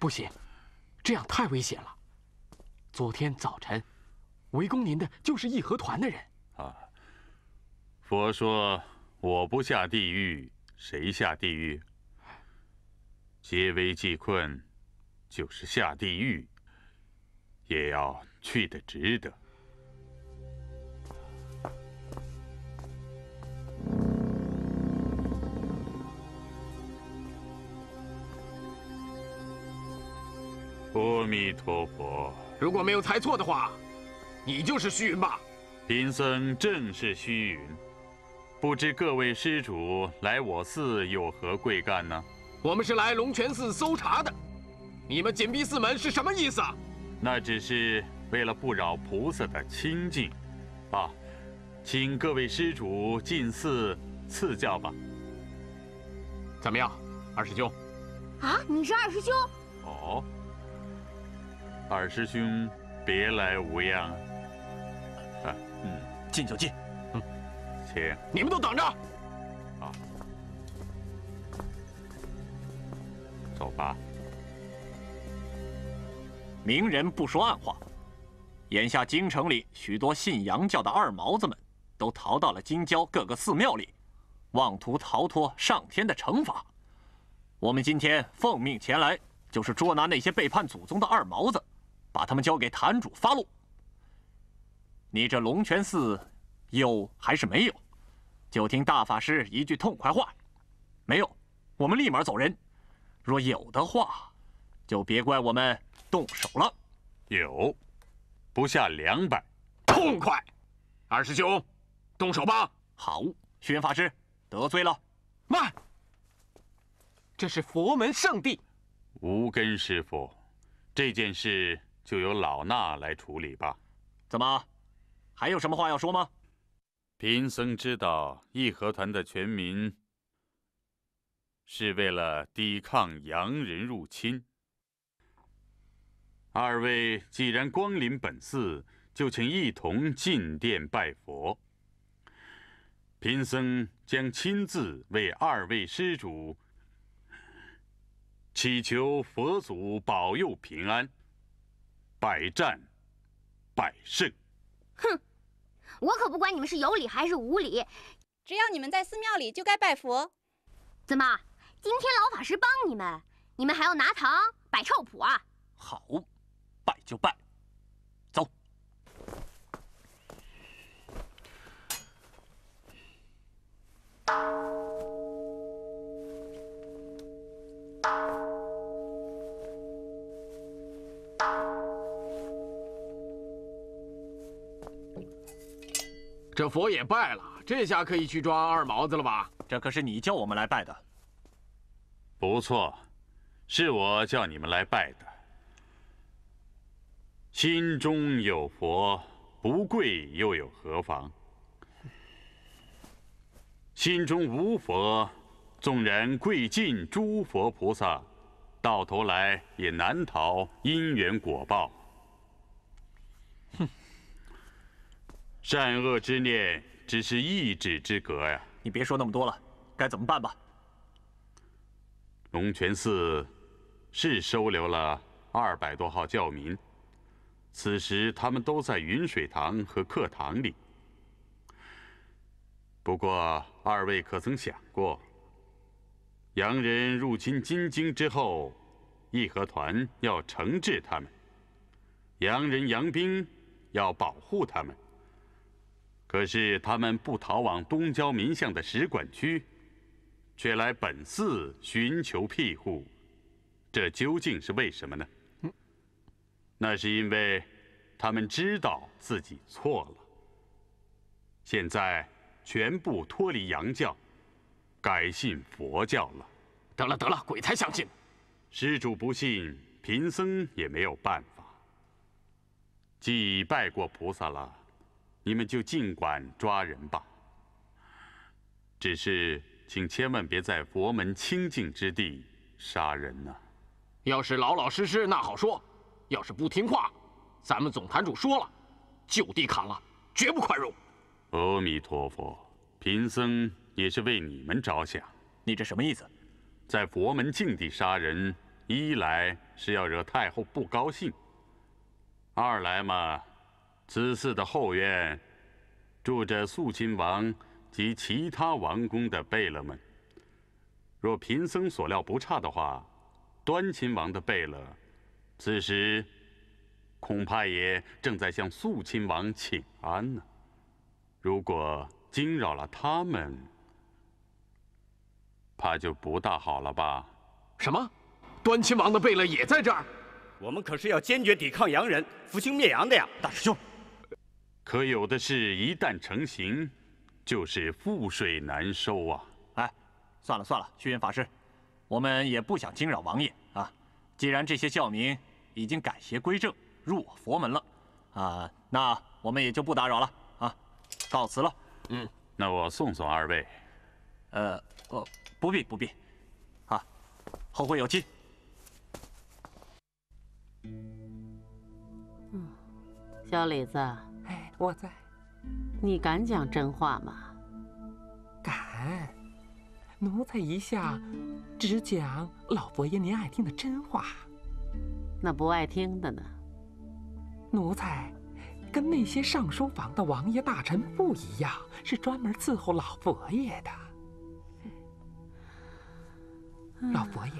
不行，这样太危险了。昨天早晨，围攻您的就是义和团的人。啊！佛说：“我不下地狱，谁下地狱？”解危济困，就是下地狱，也要去的值得。阿弥陀佛！如果没有猜错的话，你就是虚云吧？贫僧正是虚云。不知各位施主来我寺有何贵干呢？我们是来龙泉寺搜查的，你们紧闭寺门是什么意思啊？那只是为了不扰菩萨的清净。啊，请各位施主进寺赐教吧。怎么样，二师兄？啊，你是二师兄？哦。二师兄，别来无恙。啊，嗯，进就进，嗯，请你们都等着。啊，走吧。明人不说暗话，眼下京城里许多信洋教的二毛子们，都逃到了京郊各个寺庙里，妄图逃脱上天的惩罚。我们今天奉命前来，就是捉拿那些背叛祖宗的二毛子。把他们交给坛主发落。你这龙泉寺有还是没有？就听大法师一句痛快话：没有，我们立马走人；若有的话，就别怪我们动手了。有，不下两百。痛快，二师兄，动手吧。好，宣法师，得罪了。慢，这是佛门圣地。无根师傅，这件事。就由老衲来处理吧。怎么，还有什么话要说吗？贫僧知道义和团的全民是为了抵抗洋人入侵。二位既然光临本寺，就请一同进殿拜佛。贫僧将亲自为二位施主祈求佛祖保佑平安。百战，百胜。哼，我可不管你们是有理还是无理，只要你们在寺庙里就该拜佛。怎么，今天老法师帮你们，你们还要拿糖摆臭谱啊？好，拜就拜，走。这佛也拜了，这下可以去抓二毛子了吧？这可是你叫我们来拜的。不错，是我叫你们来拜的。心中有佛，不跪又有何妨？心中无佛，纵然跪尽诸佛菩萨，到头来也难逃因缘果报。善恶之念只是一指之隔呀！你别说那么多了，该怎么办吧？龙泉寺是收留了二百多号教民，此时他们都在云水堂和课堂里。不过，二位可曾想过，洋人入侵金京之后，义和团要惩治他们，洋人洋兵要保护他们。可是他们不逃往东郊民巷的使馆区，却来本寺寻求庇护，这究竟是为什么呢？那是因为他们知道自己错了，现在全部脱离洋教，改信佛教了。得了得了，鬼才相信！施主不信，贫僧也没有办法。既拜过菩萨了。你们就尽管抓人吧，只是请千万别在佛门清净之地杀人呐。要是老老实实那好说，要是不听话，咱们总坛主说了，就地砍了，绝不宽容。阿弥陀佛，贫僧也是为你们着想。你这什么意思？在佛门净地杀人，一来是要惹太后不高兴，二来嘛。此寺的后院，住着肃亲王及其他王公的贝勒们。若贫僧所料不差的话，端亲王的贝勒，此时恐怕也正在向肃亲王请安呢。如果惊扰了他们，怕就不大好了吧？什么？端亲王的贝勒也在这儿？我们可是要坚决抵抗洋人、复兴灭洋的呀，大师兄。可有的事一旦成形，就是覆水难收啊！哎，算了算了，虚云法师，我们也不想惊扰王爷啊。既然这些教民已经改邪归正，入我佛门了，啊，那我们也就不打扰了啊，告辞了。嗯，那我送送二位。呃，哦，不必不必。啊，后会有期。嗯，小李子。我在，你敢讲真话吗？敢，奴才一向只讲老佛爷您爱听的真话。那不爱听的呢？奴才跟那些上书房的王爷大臣不一样，是专门伺候老佛爷的。老佛爷，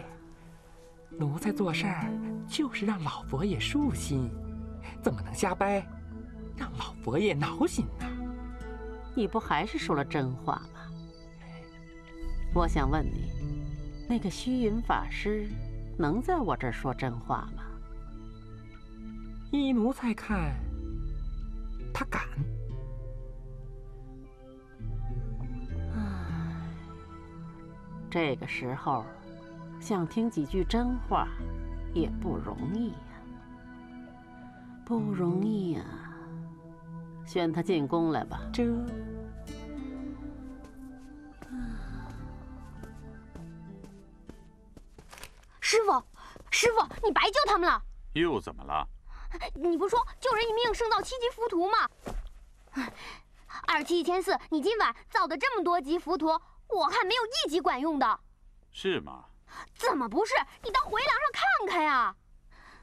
奴才做事儿就是让老佛爷舒心，怎么能瞎掰？让老佛爷挠心呐！你不还是说了真话吗？我想问你，那个虚云法师能在我这儿说真话吗？依奴才看，他敢。唉，这个时候想听几句真话也不容易呀，不容易呀。宣他进宫来吧。这。师傅，师傅，你白救他们了。又怎么了？你不说救人一命胜造七级浮屠吗？二七一千四，你今晚造的这么多级浮屠，我看没有一级管用的。是吗？怎么不是？你到回廊上看看呀。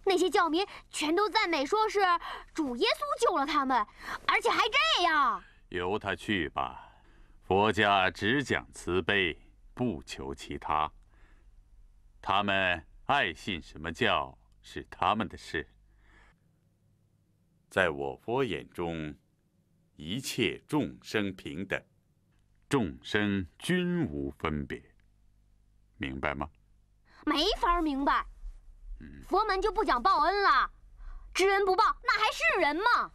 那些教民全都赞美，说是主耶稣救了他们，而且还这样。由他去吧，佛家只讲慈悲，不求其他。他们爱信什么教是他们的事。在我佛眼中，一切众生平等，众生均无分别，明白吗？没法明白。佛门就不讲报恩了，知恩不报，那还是人吗？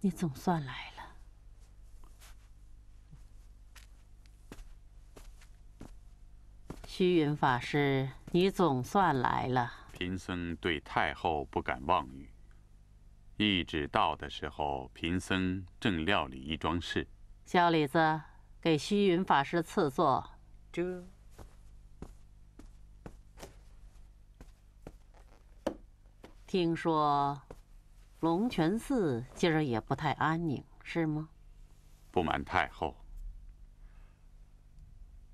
你总算来了，虚云法师，你总算来了。贫僧对太后不敢妄语。一直到的时候，贫僧正料理一桩事。小李子，给虚云法师赐座。这，听说龙泉寺今儿也不太安宁，是吗？不瞒太后，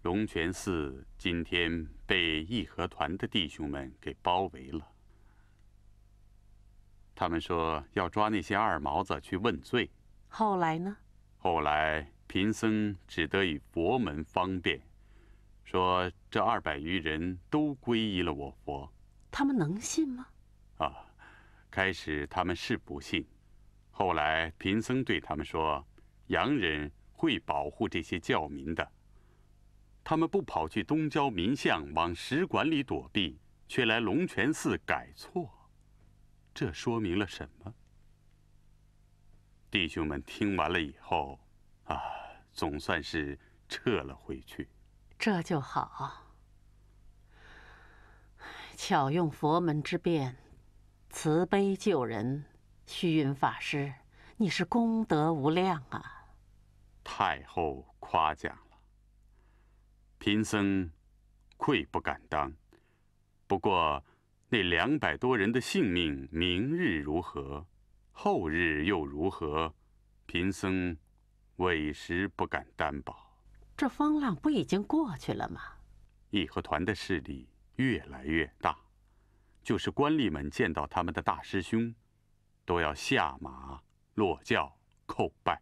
龙泉寺今天被义和团的弟兄们给包围了。他们说要抓那些二毛子去问罪，后来呢？后来贫僧只得以佛门方便，说这二百余人都皈依了我佛。他们能信吗？啊，开始他们是不信，后来贫僧对他们说，洋人会保护这些教民的。他们不跑去东郊民巷往使馆里躲避，却来龙泉寺改错。这说明了什么？弟兄们听完了以后，啊，总算是撤了回去。这就好，巧用佛门之变，慈悲救人。虚云法师，你是功德无量啊！太后夸奖了，贫僧愧不敢当。不过。那两百多人的性命，明日如何？后日又如何？贫僧委实不敢担保。这风浪不已经过去了吗？义和团的势力越来越大，就是官吏们见到他们的大师兄，都要下马落轿叩拜；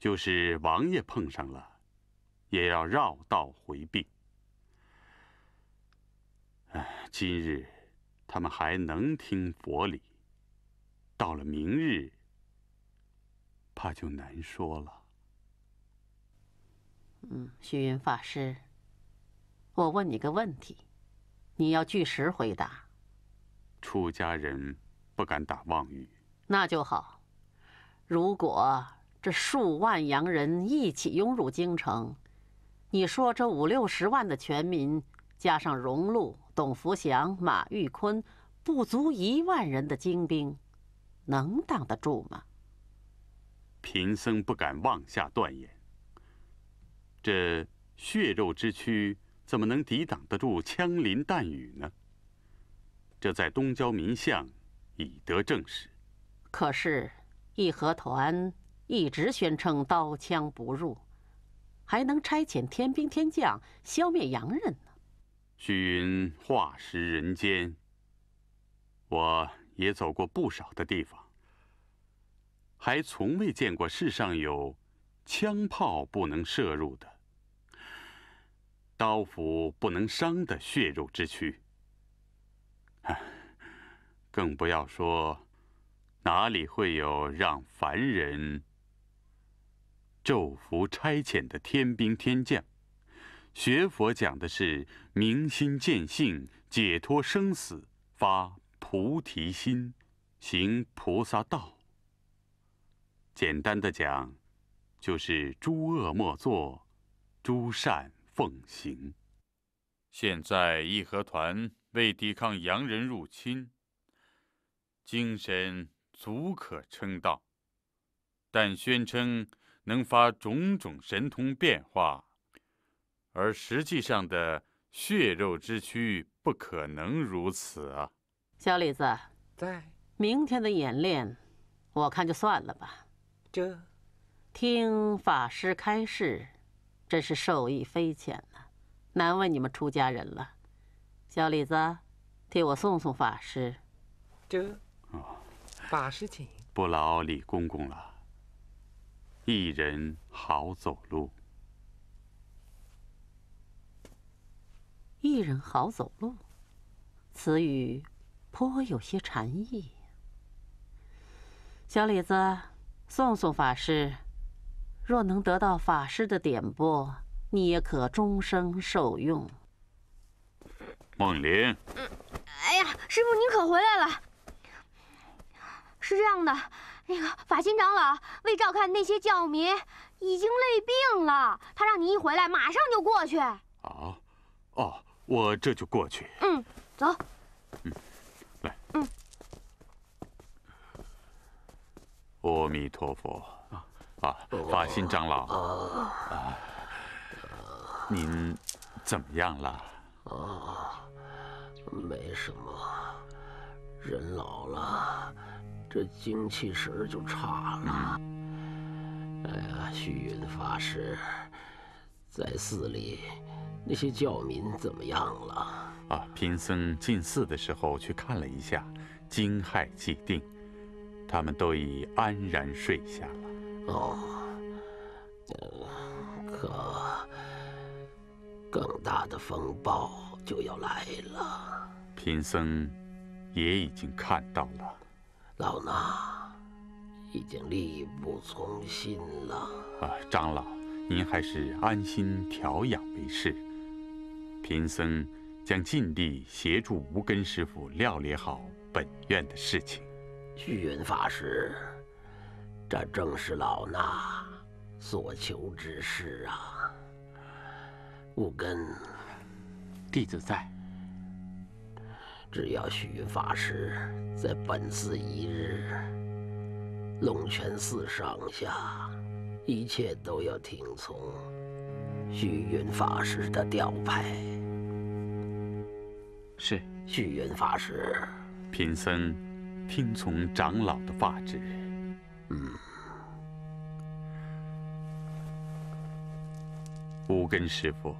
就是王爷碰上了，也要绕道回避。今日他们还能听佛理，到了明日，怕就难说了。嗯，虚云法师，我问你个问题，你要据实回答。出家人不敢打妄语。那就好。如果这数万洋人一起涌入京城，你说这五六十万的全民加上荣禄。董福祥、马玉坤不足一万人的精兵，能挡得住吗？贫僧不敢妄下断言。这血肉之躯怎么能抵挡得住枪林弹雨呢？这在东郊民巷已得证实。可是义和团一直宣称刀枪不入，还能差遣天兵天将消灭洋人呢？虚云化食人间，我也走过不少的地方，还从未见过世上有枪炮不能射入的、刀斧不能伤的血肉之躯。更不要说哪里会有让凡人昼伏差遣的天兵天将。学佛讲的是明心见性、解脱生死、发菩提心、行菩萨道。简单的讲，就是诸恶莫作，诸善奉行。现在义和团为抵抗洋人入侵，精神足可称道，但宣称能发种种神通变化。而实际上的血肉之躯不可能如此啊！小李子，在明天的演练，我看就算了吧。这听法师开示，真是受益匪浅呐，难为你们出家人了。小李子，替我送送法师。这哦，法师请，不劳李公公了。一人好走路。一人好走路，此语颇有些禅意。小李子，送送法师。若能得到法师的点拨，你也可终生受用。梦玲。哎呀，师傅，您可回来了。是这样的，那个法心长老为照看那些教民，已经累病了。他让你一回来马上就过去。啊，哦。我这就过去。嗯，走。嗯，来。嗯。阿弥陀佛。啊，法心长老，啊，您怎么样了？啊，没什么。人老了，这精气神就差了。哎呀，虚云法师，在寺里。那些教民怎么样了？啊，贫僧进寺的时候去看了一下，惊骇既定，他们都已安然睡下了。哦，可更大的风暴就要来了。贫僧也已经看到了，老衲已经力不从心了。啊，长老，您还是安心调养为是。贫僧将尽力协助无根师傅料理好本院的事情。旭云法师，这正是老衲所求之事啊！无根弟子在，只要虚云法师在本寺一日，龙泉寺上下一切都要听从。虚云法师的调派是虚云法师，贫僧听从长老的发旨。嗯，无根师傅，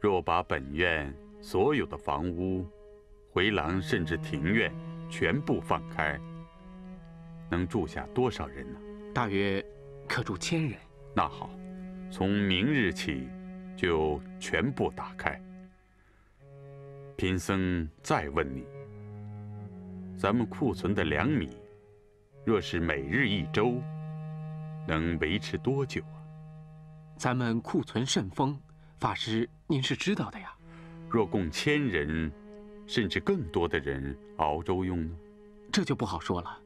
若把本院所有的房屋、回廊，甚至庭院全部放开，能住下多少人呢？大约可住千人。那好。从明日起，就全部打开。贫僧再问你：咱们库存的粮米，若是每日一周，能维持多久啊？咱们库存甚丰，法师您是知道的呀。若供千人，甚至更多的人熬粥用呢？这就不好说了。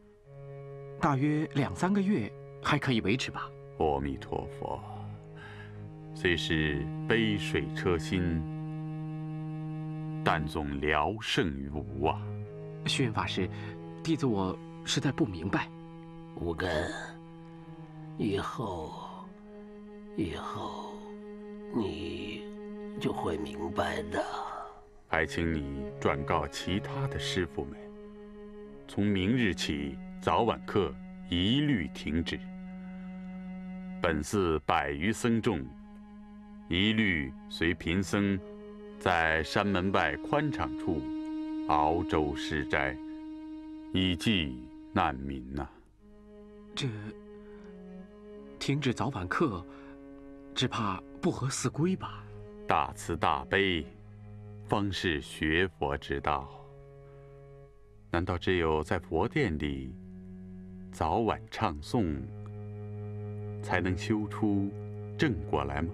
大约两三个月还可以维持吧。阿弥陀佛。虽是杯水车薪，但总聊胜于无啊！虚云法师，弟子我实在不明白。无根，以后，以后，你就会明白的。还请你转告其他的师傅们，从明日起，早晚课一律停止。本寺百余僧众。一律随贫僧，在山门外宽敞处熬粥施斋，以济难民呐。这停止早晚课，只怕不合寺规吧？大慈大悲，方是学佛之道。难道只有在佛殿里早晚唱诵，才能修出正果来吗？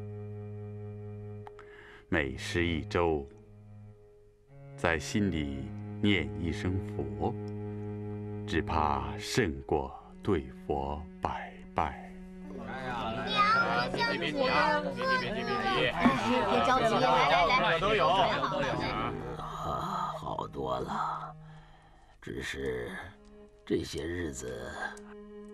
每施一周，在心里念一声佛，只怕胜过对佛百拜。别别着急，来来来，都有，啊，好多了，只是这些日子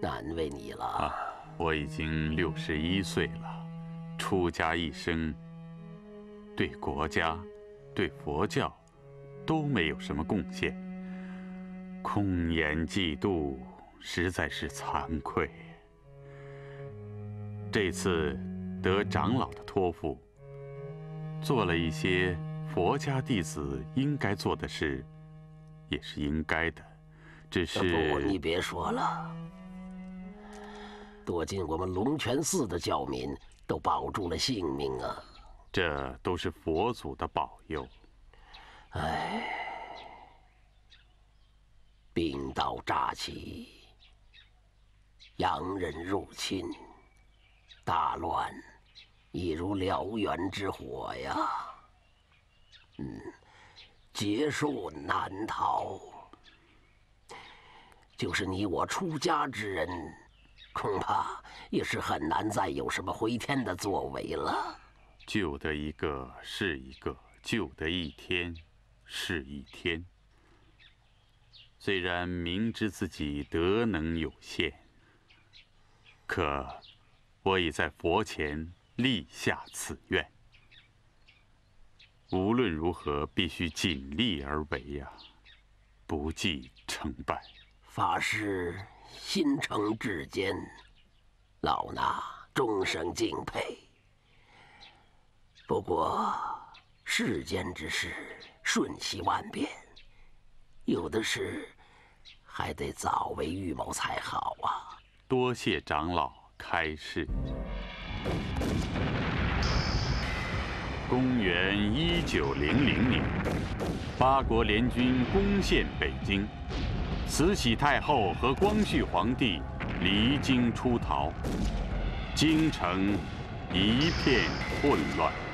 难为你了。我已经六十一岁了，出家一生。对国家，对佛教，都没有什么贡献。空言嫉妒实在是惭愧。这次得长老的托付，做了一些佛家弟子应该做的事，也是应该的。只是，不，你别说了。躲进我们龙泉寺的教民都保住了性命啊。这都是佛祖的保佑。哎，兵刀乍起，洋人入侵，大乱已如燎原之火呀！嗯，劫数难逃。就是你我出家之人，恐怕也是很难再有什么回天的作为了。救得一个是一个，救得一天是一天。虽然明知自己德能有限，可我已在佛前立下此愿，无论如何必须尽力而为呀，不计成败。法师心诚至坚，老衲终生敬佩。不过，世间之事瞬息万变，有的事还得早为预谋才好啊。多谢长老开示。公元一九零零年，八国联军攻陷北京，慈禧太后和光绪皇帝离京出逃，京城一片混乱。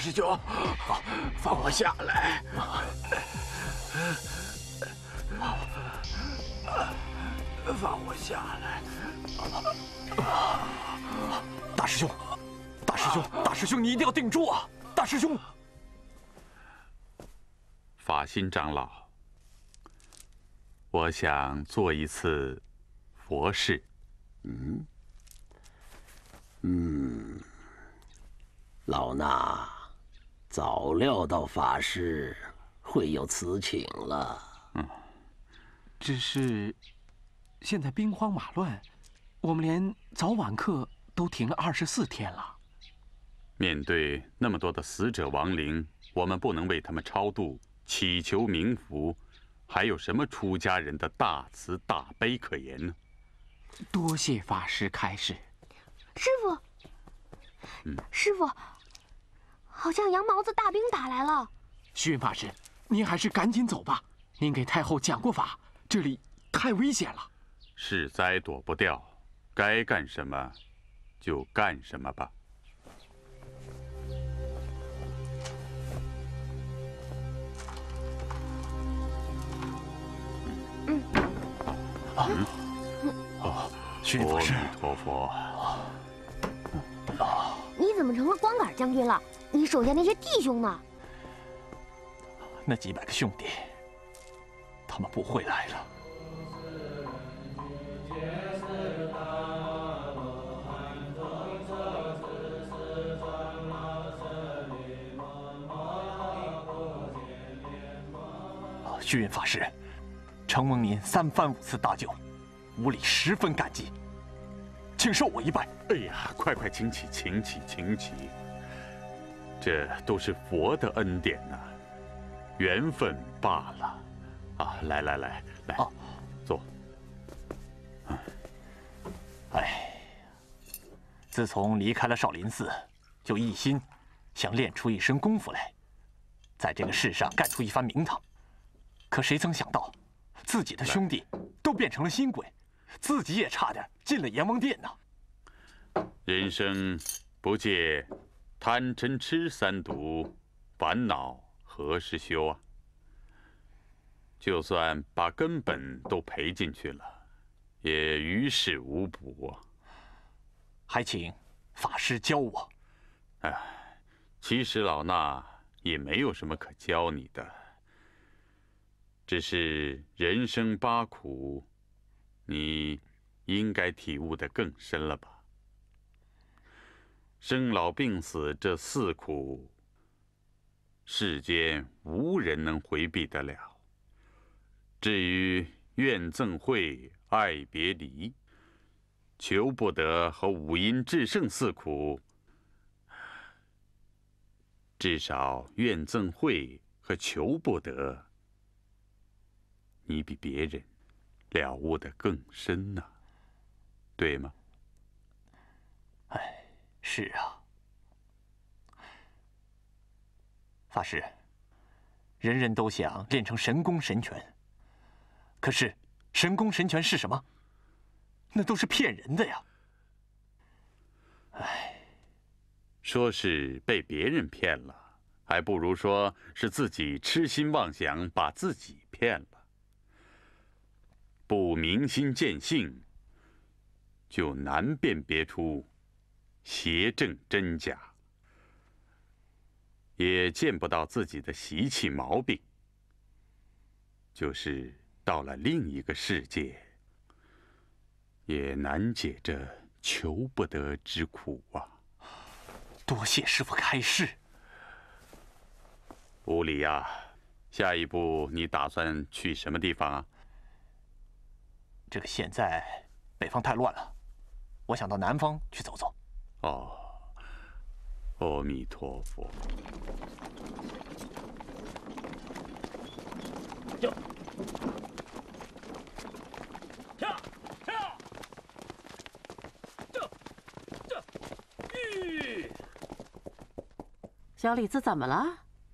师兄，好，放我下来！放我下来！大师兄，大师兄，大师兄，你一定要顶住啊！大师兄，法心长老，我想做一次佛事。嗯，嗯，老衲。早料到法师会有此请了。嗯，只是现在兵荒马乱，我们连早晚课都停了二十四天了。面对那么多的死者亡灵，我们不能为他们超度、祈求冥福，还有什么出家人的大慈大悲可言呢？多谢法师开示。师傅，嗯，师傅。好像羊毛子大兵打来了，虚云法师，您还是赶紧走吧。您给太后讲过法，这里太危险了。是灾躲不掉，该干什么就干什么吧。嗯。啊。啊。阿弥陀佛。你怎么成了光杆将军了？你手下那些弟兄呢？那几百个兄弟，他们不会来了。虚云法师，承蒙您三番五次搭救，屋里十分感激，请受我一拜。哎呀，快快请起，请起，请起。这都是佛的恩典呐，缘分罢了。啊，来来来来，哦，坐。哎，自从离开了少林寺，就一心想练出一身功夫来，在这个世上干出一番名堂。可谁曾想到，自己的兄弟都变成了新鬼，自己也差点进了阎王殿呐。人生不借。贪嗔痴三毒，烦恼何时休啊？就算把根本都赔进去了，也于事无补啊！还请法师教我。哎，其实老衲也没有什么可教你的，只是人生八苦，你应该体悟的更深了吧？生老病死这四苦，世间无人能回避得了。至于怨憎会、爱别离、求不得和五阴炽盛四苦，至少怨憎会和求不得，你比别人了悟的更深呐，对吗？哎。是啊，法师，人人都想练成神功神拳，可是神功神拳是什么？那都是骗人的呀！哎，说是被别人骗了，还不如说是自己痴心妄想，把自己骗了。不明心见性，就难辨别出。邪正真假，也见不到自己的习气毛病。就是到了另一个世界，也难解这求不得之苦啊！多谢师傅开示。无礼呀，下一步你打算去什么地方啊？这个现在北方太乱了，我想到南方去走走。哦，阿弥陀佛！小李子怎么了？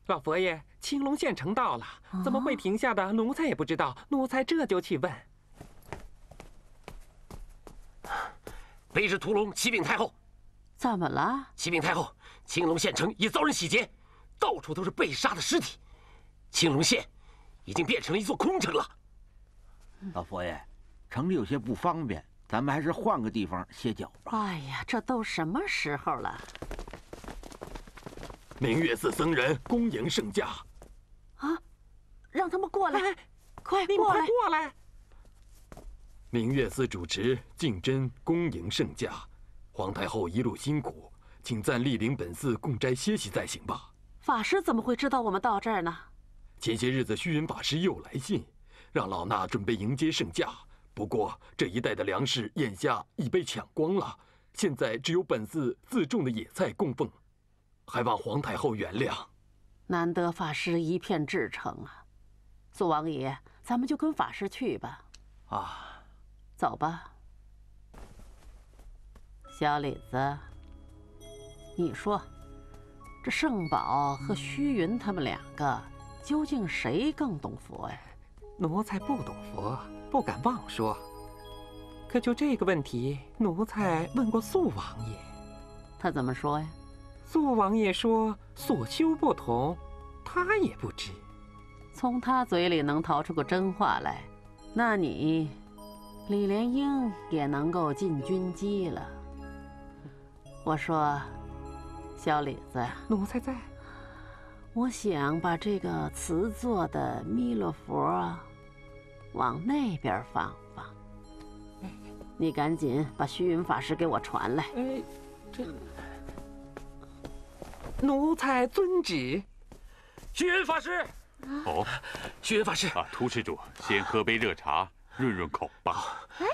老佛爷，青龙县城到了，怎么会停下的？奴才也不知道，奴才这就去问。卑职屠龙，启禀太后。怎么了？启禀太后，青龙县城也遭人洗劫，到处都是被杀的尸体，青龙县已经变成了一座空城了。老佛爷，城里有些不方便，咱们还是换个地方歇脚吧。哎呀，这都什么时候了？明月寺僧人恭迎圣驾。啊，让他们过来，快过来，快过来。明月寺主持净真恭迎圣驾。皇太后一路辛苦，请暂莅临本寺供斋歇息再行吧。法师怎么会知道我们到这儿呢？前些日子虚云法师又来信，让老衲准备迎接圣驾。不过这一带的粮食眼下已被抢光了，现在只有本寺自种的野菜供奉，还望皇太后原谅。难得法师一片至诚啊！苏王爷，咱们就跟法师去吧。啊，走吧。小李子，你说，这圣宝和虚云他们两个，究竟谁更懂佛呀？奴才不懂佛，不敢妄说。可就这个问题，奴才问过素王爷，他怎么说呀？素王爷说，所修不同，他也不知。从他嘴里能逃出个真话来，那你，李莲英也能够进军机了。我说，小李子，奴才在。我想把这个瓷做的弥勒佛往那边放放。你赶紧把虚云法师给我传来。哎，这奴才遵旨。虚云法师。哦，虚云法师。啊，涂施主，先喝杯热茶润润口吧。哎，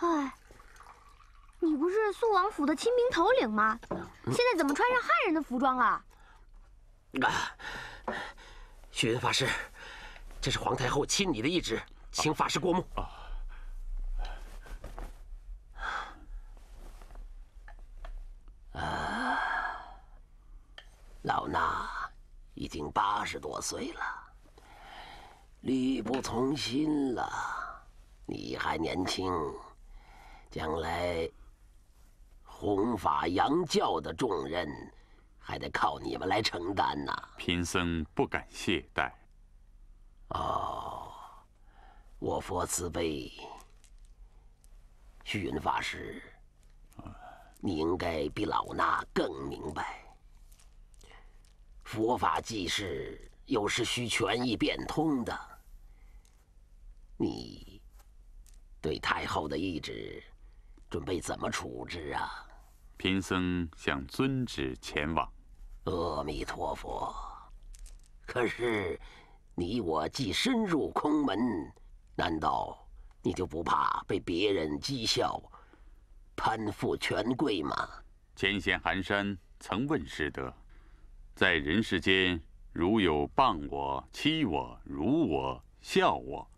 哎。你不是肃王府的亲兵头领吗？现在怎么穿上汉人的服装了？啊！雪云法师，这是皇太后亲你的懿旨，请法师过目。啊！老衲已经八十多岁了，力不从心了。你还年轻，将来。弘法扬教的重任，还得靠你们来承担呐！贫僧不敢懈怠。哦，我佛慈悲，虚云法师，你应该比老衲更明白，佛法济世有时需权宜变通的。你对太后的懿旨，准备怎么处置啊？贫僧想遵旨前往，阿弥陀佛。可是，你我既深入空门，难道你就不怕被别人讥笑、攀附权贵吗？千贤寒山曾问师德：在人世间，如有谤我、欺我、辱我、笑我、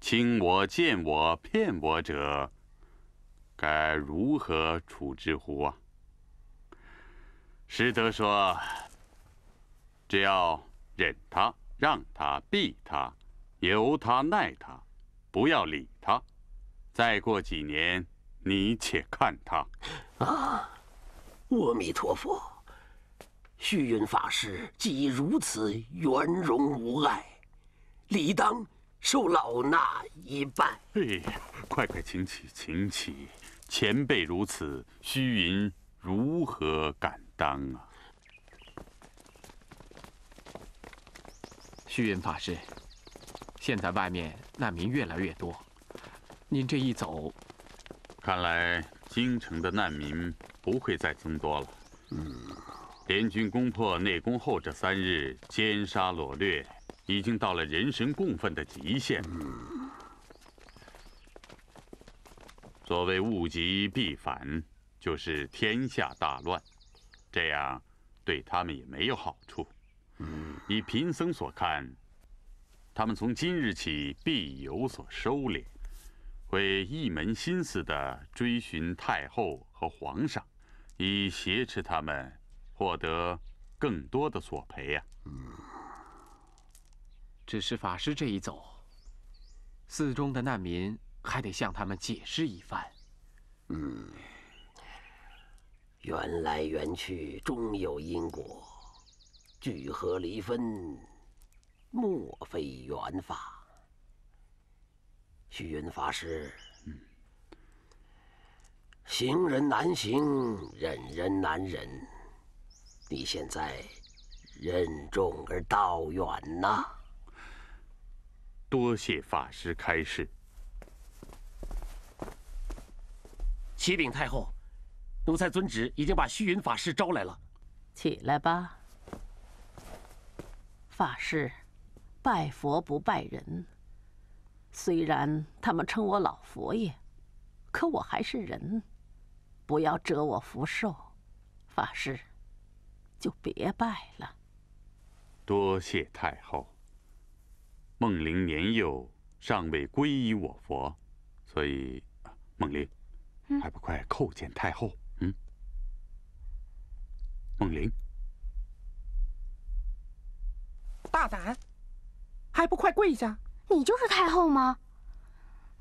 轻我、贱我、骗我者，该如何处置乎？啊！实则说，只要忍他、让他、避他、由他、耐他，不要理他。再过几年，你且看他。啊！阿弥陀佛，虚云法师既如此圆融无碍，理当受老衲一拜。哎呀，快快请起，请起！前辈如此，虚云如何敢？当啊，虚云法师，现在外面难民越来越多，您这一走，看来京城的难民不会再增多了。嗯，联军攻破内宫后这三日，奸杀掳掠已经到了人神共愤的极限。嗯，所谓物极必反，就是天下大乱。这样，对他们也没有好处。以贫僧所看，他们从今日起必有所收敛，会一门心思地追寻太后和皇上，以挟持他们获得更多的索赔呀。只是法师这一走，寺中的难民还得向他们解释一番。嗯。缘来缘去，终有因果；聚合离分，莫非缘法。虚云法师，行人难行，忍人难忍，你现在任重而道远呐。多谢法师开示。启禀太后。奴才遵旨，已经把虚云法师招来了。起来吧，法师，拜佛不拜人。虽然他们称我老佛爷，可我还是人，不要折我福寿。法师，就别拜了。多谢太后。梦玲年幼，尚未皈依我佛，所以，梦玲，还不快叩见太后。梦玲，大胆，还不快跪下！你就是太后吗？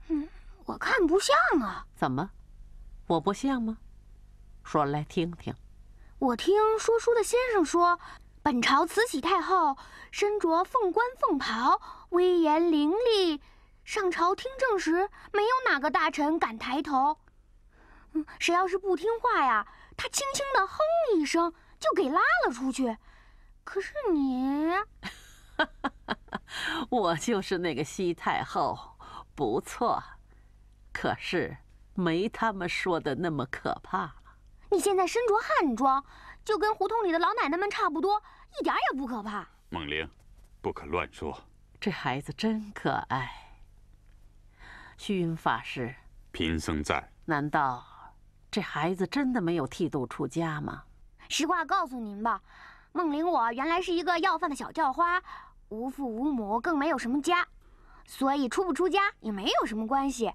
嗯，我看不像啊。怎么，我不像吗？说来听听。我听说书的先生说，本朝慈禧太后身着凤冠凤袍，威严凌厉，上朝听政时，没有哪个大臣敢抬头。嗯，谁要是不听话呀，她轻轻地哼一声。就给拉了出去，可是你，我就是那个西太后，不错，可是没他们说的那么可怕。你现在身着汉装，就跟胡同里的老奶奶们差不多，一点儿也不可怕。孟玲，不可乱说。这孩子真可爱。虚云法师，贫僧在。难道这孩子真的没有剃度出家吗？实话告诉您吧，梦玲，我原来是一个要饭的小叫花，无父无母，更没有什么家，所以出不出家也没有什么关系。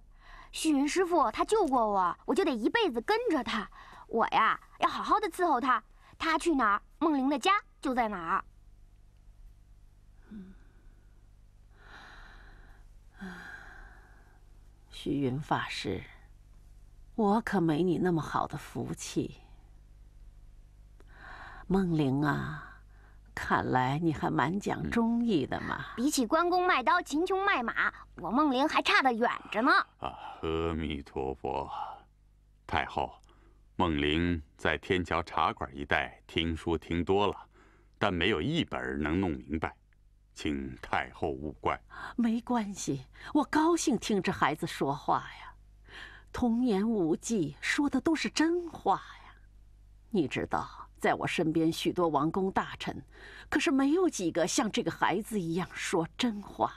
旭云师傅他救过我，我就得一辈子跟着他。我呀，要好好的伺候他，他去哪儿，梦玲的家就在哪儿。嗯，云法师，我可没你那么好的福气。梦玲啊，看来你还蛮讲忠义的嘛！比起关公卖刀、秦琼卖马，我梦玲还差得远着呢。啊，阿弥陀佛，太后，梦玲在天桥茶馆一带听书听多了，但没有一本能弄明白，请太后勿怪。没关系，我高兴听这孩子说话呀，童言无忌，说的都是真话呀，你知道。在我身边，许多王公大臣，可是没有几个像这个孩子一样说真话。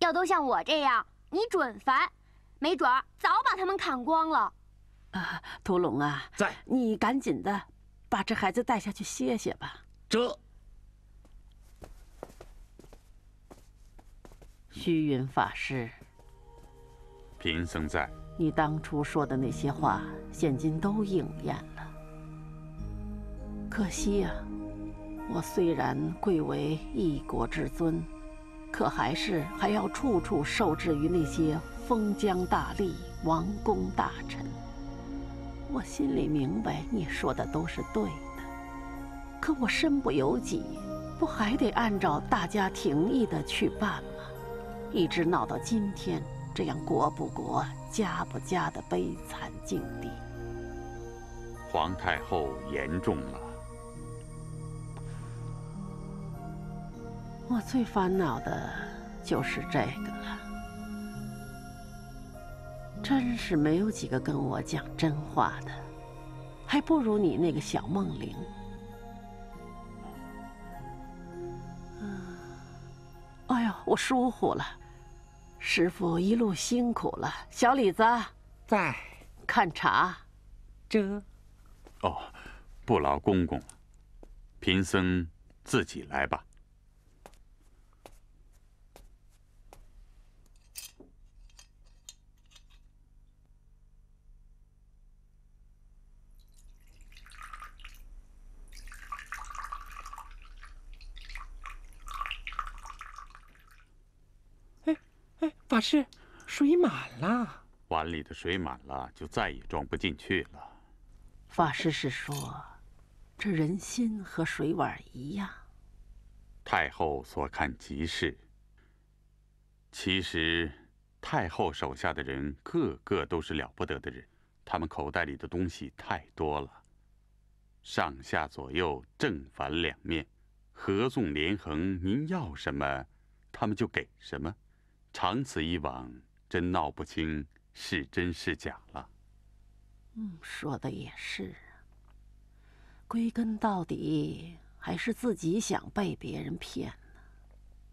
要都像我这样，你准烦，没准儿早把他们砍光了。啊，屠龙啊，在你赶紧的，把这孩子带下去歇歇吧。这。虚云法师，贫僧在。你当初说的那些话，现今都应验了。可惜呀，我虽然贵为一国之尊，可还是还要处处受制于那些封疆大吏、王公大臣。我心里明白你说的都是对的，可我身不由己，不还得按照大家庭议的去办吗？一直闹到今天这样国不国、家不家的悲惨境地。皇太后言重了。我最烦恼的就是这个了，真是没有几个跟我讲真话的，还不如你那个小梦玲。啊，哎呦，我疏忽了，师傅一路辛苦了。小李子在看茶，这哦，不劳公公了，贫僧自己来吧。法师，水满了。碗里的水满了，就再也装不进去了。法师是说，这人心和水碗一样。太后所看极是。其实，太后手下的人个个都是了不得的人，他们口袋里的东西太多了，上下左右、正反两面，合纵连横，您要什么，他们就给什么。长此以往，真闹不清是真是假了。嗯，说的也是。归根到底，还是自己想被别人骗呢。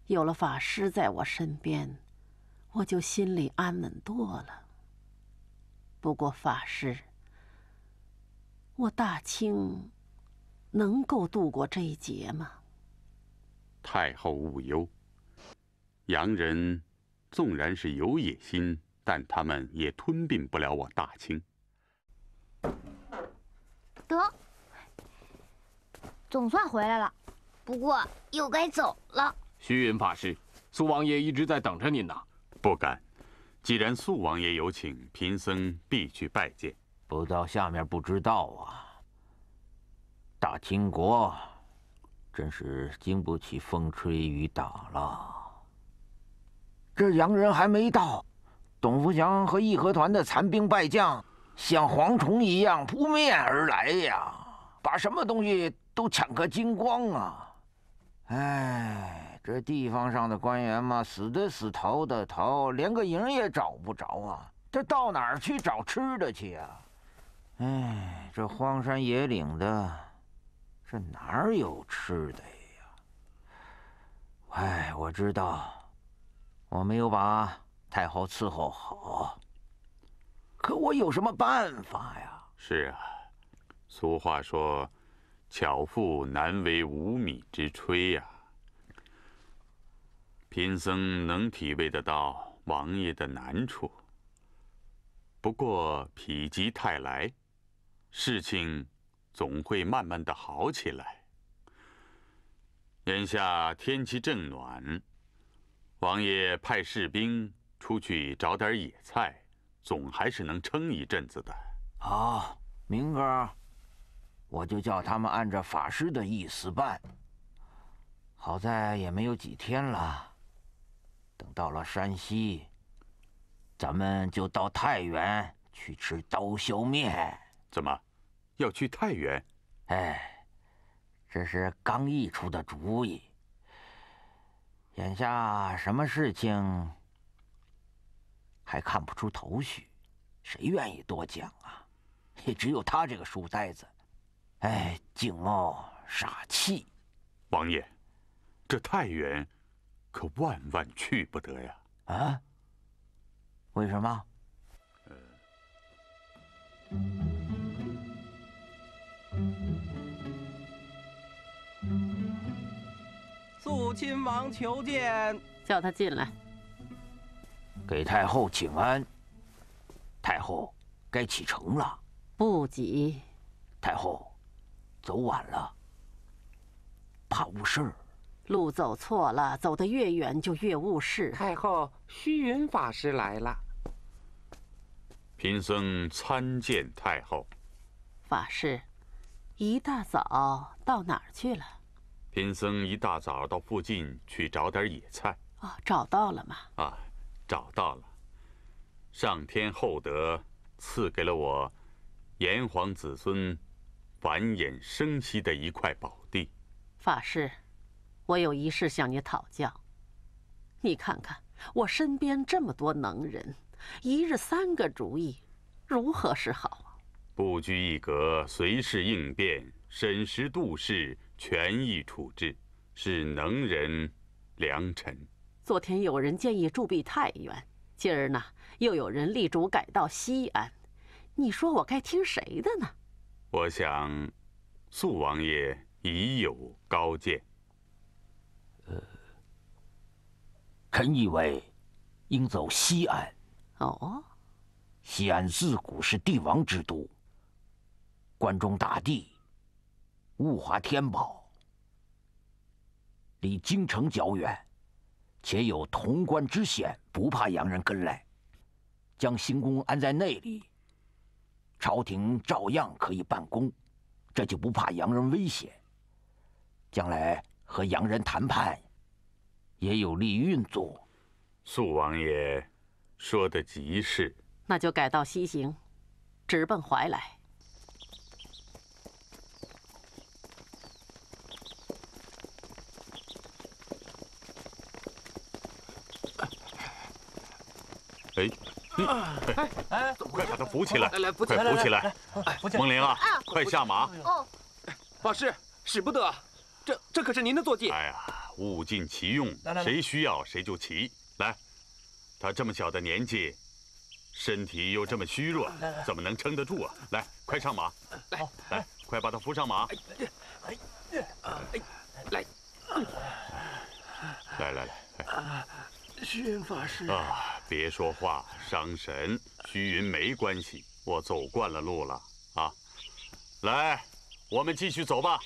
有了法师在我身边，我就心里安稳多了。不过，法师，我大清能够度过这一劫吗？太后勿忧，洋人。纵然是有野心，但他们也吞并不了我大清。得，总算回来了，不过又该走了。虚云法师，苏王爷一直在等着您呢。不敢，既然苏王爷有请，贫僧必去拜见。不到下面不知道啊，大清国真是经不起风吹雨打了。这洋人还没到，董福祥和义和团的残兵败将像蝗虫一样扑面而来呀，把什么东西都抢个精光啊！哎，这地方上的官员嘛，死的死，逃的逃，连个影也找不着啊！这到哪儿去找吃的去呀？哎，这荒山野岭的，这哪儿有吃的呀？哎，我知道。我没有把太后伺候好，可我有什么办法呀？是啊，俗话说：“巧妇难为无米之炊呀。”贫僧能体味得到王爷的难处。不过否极泰来，事情总会慢慢的好起来。眼下天气正暖。王爷派士兵出去找点野菜，总还是能撑一阵子的。好，明哥，我就叫他们按照法师的意思办。好在也没有几天了，等到了山西，咱们就到太原去吃刀削面。怎么，要去太原？哎，这是刚毅出的主意。眼下什么事情还看不出头绪，谁愿意多讲啊？也只有他这个书呆子，哎，静茂傻气。王爷，这太原可万万去不得呀！啊？为什么？肃亲王求见，叫他进来。给太后请安。太后该启程了。不急。太后，走晚了，怕误事儿。路走错了，走得越远就越误事。太后，虚云法师来了。贫僧参见太后。法师，一大早到哪儿去了？贫僧一大早到附近去找点野菜。哦，找到了吗？啊，找到了。上天厚德，赐给了我炎黄子孙繁衍生息的一块宝地。法师，我有一事向你讨教。你看看我身边这么多能人，一日三个主意，如何是好啊？不拘一格，随事应变。审时度势，权宜处置，是能人良臣。昨天有人建议驻跸太原，今儿呢又有人力主改到西安，你说我该听谁的呢？我想，素王爷已有高见。呃，臣以为，应走西安。哦，西安自古是帝王之都，关中大地。物华天宝，离京城较远，且有潼关之险，不怕洋人跟来。将新宫安在那里，朝廷照样可以办公，这就不怕洋人威胁。将来和洋人谈判，也有利运作。素王爷，说的极是。那就改道西行，直奔怀来。哎哎，快把他扶起来！来来，扶起来！扶起来！孟玲啊，快下马！哦，老师使不得，这这可是您的坐骑。哎呀，物尽其用，谁需要谁就骑。来，他这么小的年纪，身体又这么虚弱，怎么能撑得住啊？来，快上马！来来，快把他扶上马！哎哎，来，来来来。虚云法师啊，别说话伤神。虚云没关系，我走惯了路了啊。来，我们继续走吧。